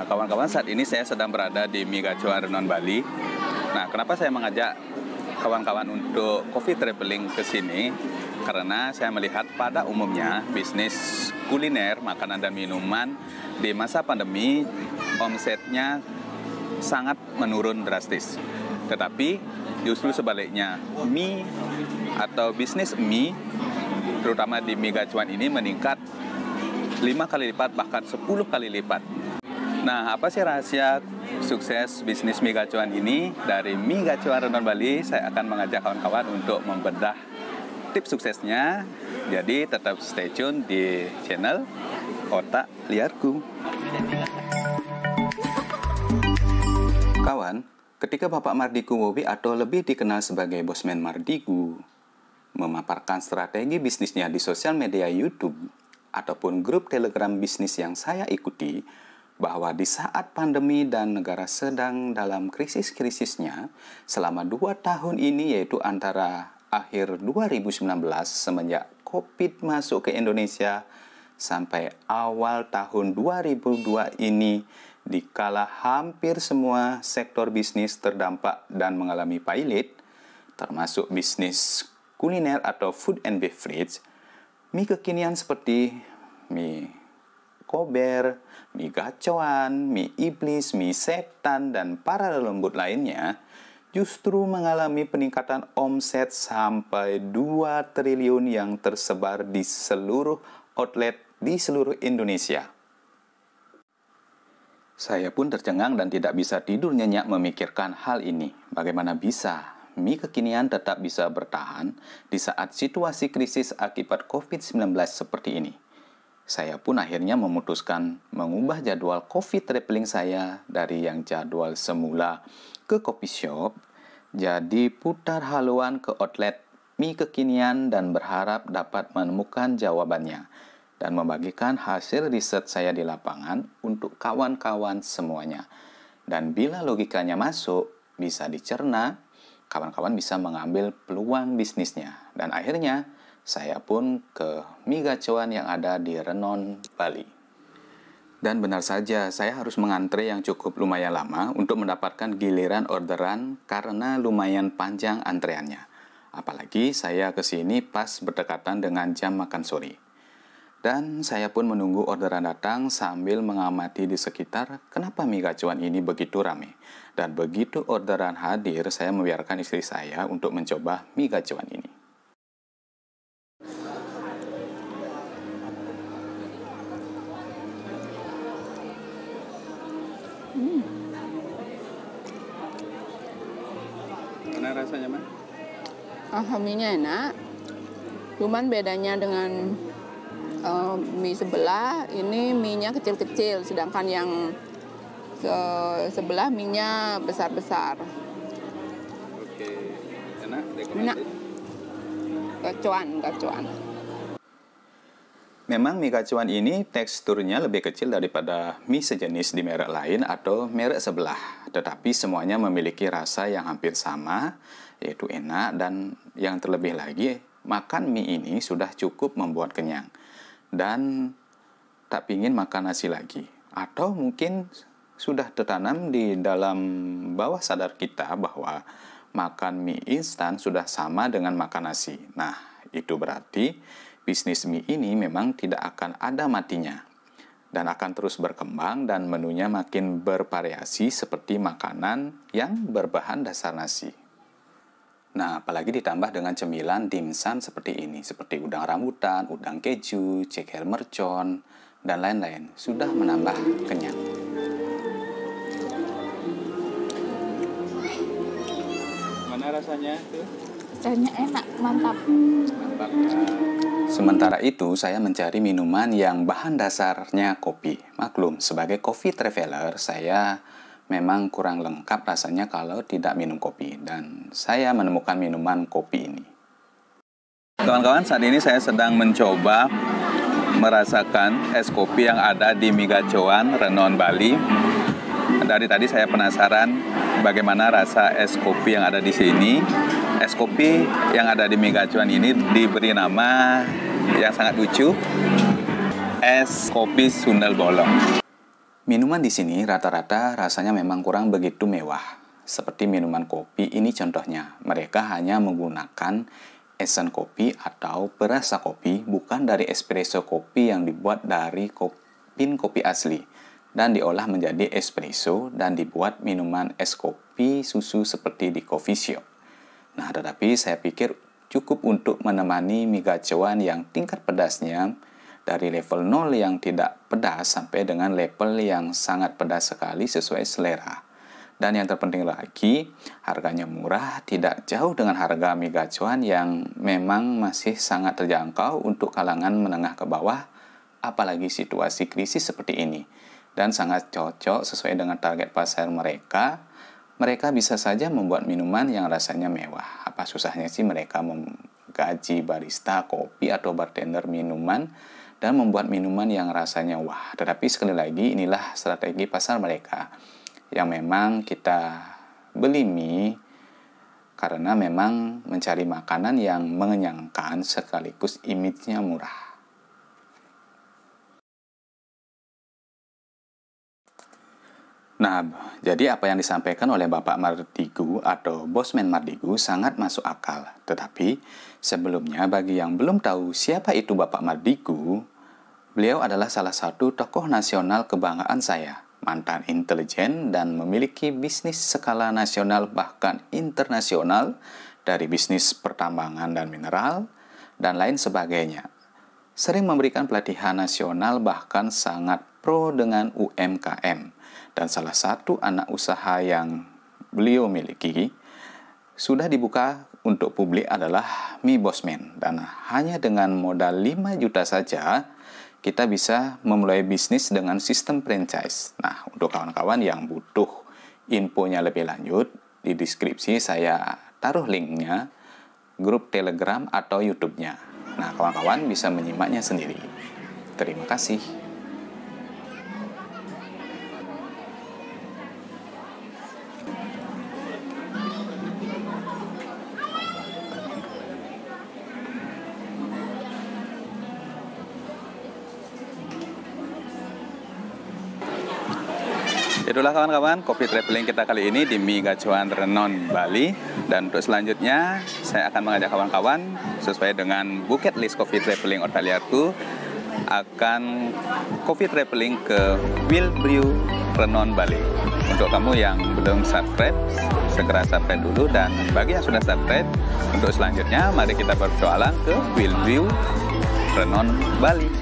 Nah, kawan-kawan saat ini saya sedang berada di Migacuan Renon Bali. Nah, kenapa saya mengajak kawan-kawan untuk coffee traveling ke sini? Karena saya melihat pada umumnya bisnis kuliner, makanan dan minuman di masa pandemi omsetnya sangat menurun drastis. Tetapi justru sebaliknya, mie atau bisnis mie terutama di Migacuan ini meningkat 5 kali lipat bahkan 10 kali lipat Nah, apa sih rahasia sukses bisnis mie gacuan ini? Dari mie gacuan Renon Bali, saya akan mengajak kawan-kawan untuk membedah tips suksesnya. Jadi tetap stay tune di channel Otak Liarku. Kawan, ketika Bapak Mardiku Wobi atau lebih dikenal sebagai Bosman mardiku memaparkan strategi bisnisnya di sosial media YouTube ataupun grup telegram bisnis yang saya ikuti, bahwa di saat pandemi dan negara sedang dalam krisis-krisisnya selama dua tahun ini yaitu antara akhir 2019 semenjak COVID masuk ke Indonesia sampai awal tahun 2002 ini dikala hampir semua sektor bisnis terdampak dan mengalami pilot termasuk bisnis kuliner atau food and beverage mie kekinian seperti mie kober, mie kacauan, mie iblis, mie setan, dan para lembut lainnya, justru mengalami peningkatan omset sampai 2 triliun yang tersebar di seluruh outlet di seluruh Indonesia. Saya pun tercengang dan tidak bisa tidur nyenyak memikirkan hal ini. Bagaimana bisa mie kekinian tetap bisa bertahan di saat situasi krisis akibat COVID-19 seperti ini? saya pun akhirnya memutuskan mengubah jadwal coffee tripling saya dari yang jadwal semula ke coffee shop, jadi putar haluan ke outlet mie kekinian dan berharap dapat menemukan jawabannya dan membagikan hasil riset saya di lapangan untuk kawan-kawan semuanya. Dan bila logikanya masuk, bisa dicerna, kawan-kawan bisa mengambil peluang bisnisnya. Dan akhirnya, saya pun ke Migacuan yang ada di Renon, Bali. Dan benar saja, saya harus mengantre yang cukup lumayan lama untuk mendapatkan giliran orderan karena lumayan panjang antreannya. Apalagi saya ke sini pas berdekatan dengan jam makan sore. Dan saya pun menunggu orderan datang sambil mengamati di sekitar kenapa mie gacuan ini begitu rame. Dan begitu orderan hadir, saya membiarkan istri saya untuk mencoba mie gacuan ini. gimana rasanya man? Ah, nya enak. Cuman bedanya dengan uh, mie sebelah ini mie-nya kecil-kecil, sedangkan yang se sebelah mie-nya besar-besar. Oke, enak. Enak. kacuan. gacuan. Memang mie kacuan ini teksturnya lebih kecil daripada mie sejenis di merek lain atau merek sebelah, tetapi semuanya memiliki rasa yang hampir sama, yaitu enak dan yang terlebih lagi makan mie ini sudah cukup membuat kenyang dan tak ingin makan nasi lagi atau mungkin sudah tertanam di dalam bawah sadar kita bahwa makan mie instan sudah sama dengan makan nasi. Nah, itu berarti Bisnis mie ini memang tidak akan ada matinya dan akan terus berkembang dan menunya makin bervariasi seperti makanan yang berbahan dasar nasi. Nah, apalagi ditambah dengan cemilan dimsum seperti ini, seperti udang rambutan, udang keju, ceker mercon, dan lain-lain, sudah menambah kenyang. Mana rasanya? Rasanya enak, mantap. Mantap. Sementara itu, saya mencari minuman yang bahan dasarnya kopi. Maklum, sebagai coffee traveler, saya memang kurang lengkap rasanya kalau tidak minum kopi. Dan saya menemukan minuman kopi ini. Kawan-kawan, saat ini saya sedang mencoba merasakan es kopi yang ada di Migacoan, Renon, Bali. Dari tadi saya penasaran bagaimana rasa es kopi yang ada di sini. Es kopi yang ada di Megacuan ini diberi nama yang sangat lucu, es kopi sundal bolong. Minuman di sini rata-rata rasanya memang kurang begitu mewah. Seperti minuman kopi ini contohnya, mereka hanya menggunakan esen kopi atau perasa kopi bukan dari espresso kopi yang dibuat dari kopin kopi asli dan diolah menjadi espresso dan dibuat minuman es kopi susu seperti di coffee shop. Nah, tetapi saya pikir cukup untuk menemani mie yang tingkat pedasnya dari level 0 yang tidak pedas sampai dengan level yang sangat pedas sekali sesuai selera. Dan yang terpenting lagi, harganya murah, tidak jauh dengan harga mie yang memang masih sangat terjangkau untuk kalangan menengah ke bawah, apalagi situasi krisis seperti ini dan sangat cocok sesuai dengan target pasar mereka, mereka bisa saja membuat minuman yang rasanya mewah. Apa susahnya sih mereka menggaji barista, kopi, atau bartender minuman dan membuat minuman yang rasanya wah. Tetapi sekali lagi inilah strategi pasar mereka yang memang kita beli mie karena memang mencari makanan yang mengenyangkan sekaligus image-nya murah. Nah, jadi apa yang disampaikan oleh Bapak Mardigu atau Bosman Mardigu sangat masuk akal. Tetapi, sebelumnya bagi yang belum tahu siapa itu Bapak Mardigu, beliau adalah salah satu tokoh nasional kebanggaan saya, mantan intelijen dan memiliki bisnis skala nasional bahkan internasional dari bisnis pertambangan dan mineral, dan lain sebagainya. Sering memberikan pelatihan nasional bahkan sangat pro dengan UMKM dan salah satu anak usaha yang beliau miliki sudah dibuka untuk publik adalah Mi Bosman dan hanya dengan modal 5 juta saja kita bisa memulai bisnis dengan sistem franchise. Nah, untuk kawan-kawan yang butuh infonya lebih lanjut, di deskripsi saya taruh linknya grup Telegram atau YouTube-nya. Nah, kawan-kawan bisa menyimaknya sendiri. Terima kasih. Ya, itulah kawan-kawan kopi traveling kita kali ini di Mi Gacuan Renon, Bali. Dan untuk selanjutnya saya akan mengajak kawan-kawan sesuai dengan bucket list kopi traveling itu akan kopi traveling ke Will Brew Renon, Bali. Untuk kamu yang belum subscribe, segera subscribe dulu dan bagi yang sudah subscribe, untuk selanjutnya mari kita berjualan ke Will Brew Renon, Bali.